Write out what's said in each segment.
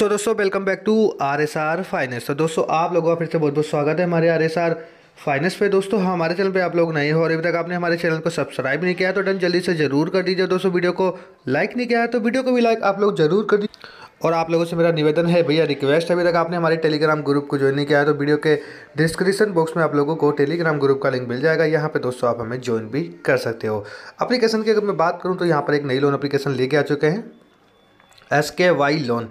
सो so, दोस्तों welcome back to R S R finance तो दोस्तों आप लोगों का फिर से बहुत बहुत स्वागत है हमारे आर एस आर फाइनेंस पे दोस्तों हमारे चैनल पे आप लोग नए हो और अभी तक आपने हमारे चैनल को सब्सक्राइब नहीं किया तो डन जल्दी से जरूर कर दीजिए दोस्तों वीडियो को लाइक नहीं किया तो वीडियो को भी लाइक आप लोग जरूर कर दीजिए और आप लोगों से मेरा निवेदन है भैया रिक्वेस्ट है अभी तक आपने हमारे टेलीग्राम ग्रुप को ज्वाइन नहीं किया है तो वीडियो के डिस्क्रिप्शन बॉक्स में आप लोगों को टेलीग्राम ग्रुप का लिंक मिल जाएगा यहाँ पे दोस्तों आप हमें ज्वाइन भी कर सकते हो एप्लीकेशन की अगर मैं बात करूँ तो यहाँ पर एक नई लोन एप्लीकेशन लेके आ चुके हैं एस के वाई लोन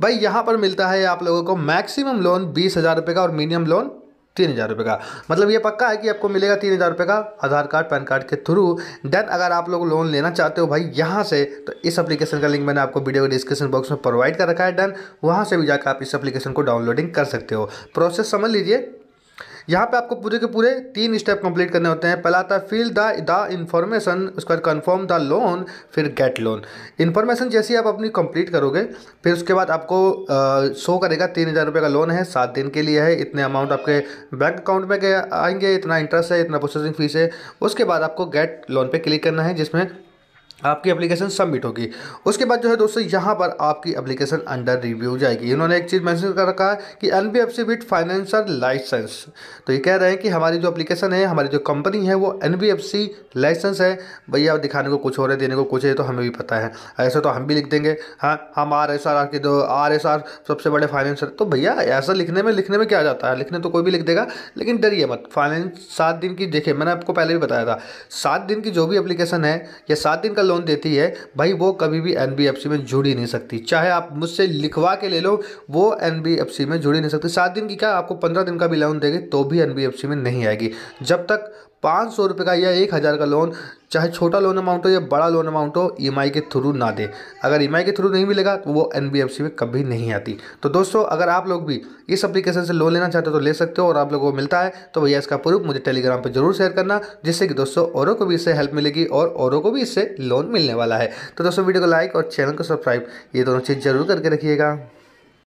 भाई यहाँ पर मिलता है आप लोगों को मैक्सिमम लोन बीस हज़ार रुपये का और मिनिमम लोन तीन हज़ार रुपये का मतलब ये पक्का है कि आपको मिलेगा तीन हज़ार रुपये का आधार कार्ड पैन कार्ड के थ्रू देन अगर आप लोग लोन लेना चाहते हो भाई यहाँ से तो इस एप्लीकेशन का लिंक मैंने आपको वीडियो के डिस्क्रिप्शन बॉक्स में प्रोवाइड कर रखा है देन वहाँ से भी जाकर आप इस एप्लीकेशन को डाउनलोडिंग कर सकते हो प्रोसेस समझ लीजिए यहाँ पे आपको पूरे के पूरे तीन स्टेप कंप्लीट करने होते हैं पहला आता है फिल द द इन्फॉर्मेशन उसके बाद कन्फर्म द लोन फिर गेट लोन इन्फॉर्मेशन जैसी आप अपनी कंप्लीट करोगे फिर उसके बाद आपको शो करेगा तीन हज़ार रुपये का लोन है सात दिन के लिए है इतने अमाउंट आपके बैंक अकाउंट में आएंगे इतना इंटरेस्ट है इतना प्रोसेसिंग फीस है उसके बाद आपको गेट लोन पर क्लिक करना है जिसमें आपकी एप्लीकेशन सबमिट होगी उसके बाद जो है दोस्तों यहाँ पर आपकी एप्लीकेशन अंडर रिव्यू जाएगी इन्होंने एक चीज़ मैंशन कर रखा है कि N B F C with financial licence तो ये कह रहे हैं कि हमारी जो एप्लीकेशन है हमारी जो कंपनी है वो N B F C licence है भैया दिखाने को कुछ हो रहा है देने को कुछ है तो हमें भी पता है ऐसा तो हम भी लिख देंगे हाँ हम आर एस आर आर के जो आर एस आर सबसे बड़े फाइनेंशियल तो भैया ऐसा लिखने में लिखने में क्या जाता है लिखने तो कोई भी लिख देगा लेकिन डरिए मत फाइनेंस सात दिन की देखिए मैंने आपको पहले भी बताया था सात दिन की जो भी अप्लीकेशन है या सात दिन का लोन देती है भाई वो कभी भी एनबीएफसी में जुड़ ही नहीं सकती चाहे आप मुझसे लिखवा के ले लो वो एनबीएफसी में जुड़ी नहीं सकती सात दिन की क्या आपको पंद्रह दिन का भी लोन देगी तो भी एनबीएफसी में नहीं आएगी जब तक पाँच सौ रुपये का या एक हज़ार का लोन चाहे छोटा लोन अमाउंट हो या बड़ा लोन अमाउंट हो ई e के थ्रू ना दे अगर ई e के थ्रू नहीं मिलेगा तो वो एन में कभी नहीं आती तो दोस्तों अगर आप लोग भी इस एप्लीकेशन से लोन लेना चाहते हो तो ले सकते हो और आप लोगों को मिलता है तो भैया इसका प्रूफ मुझे टेलीग्राम पर जरूर शेयर करना जिससे कि दोस्तों औरों को भी इससे हेल्प मिलेगी और औरों को भी इससे लोन मिलने वाला है तो दोस्तों वीडियो को लाइक और चैनल को सब्सक्राइब ये दोनों चीज़ जरूर करके रखिएगा